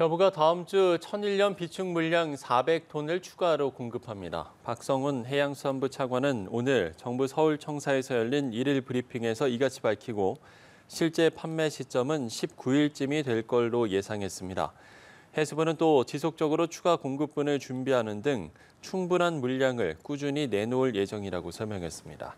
정부가 다음 주 1001년 비축 물량 400톤을 추가로 공급합니다. 박성훈 해양수산부 차관은 오늘 정부 서울청사에서 열린 1일 브리핑에서 이같이 밝히고 실제 판매 시점은 19일쯤이 될 걸로 예상했습니다. 해수부는 또 지속적으로 추가 공급분을 준비하는 등 충분한 물량을 꾸준히 내놓을 예정이라고 설명했습니다.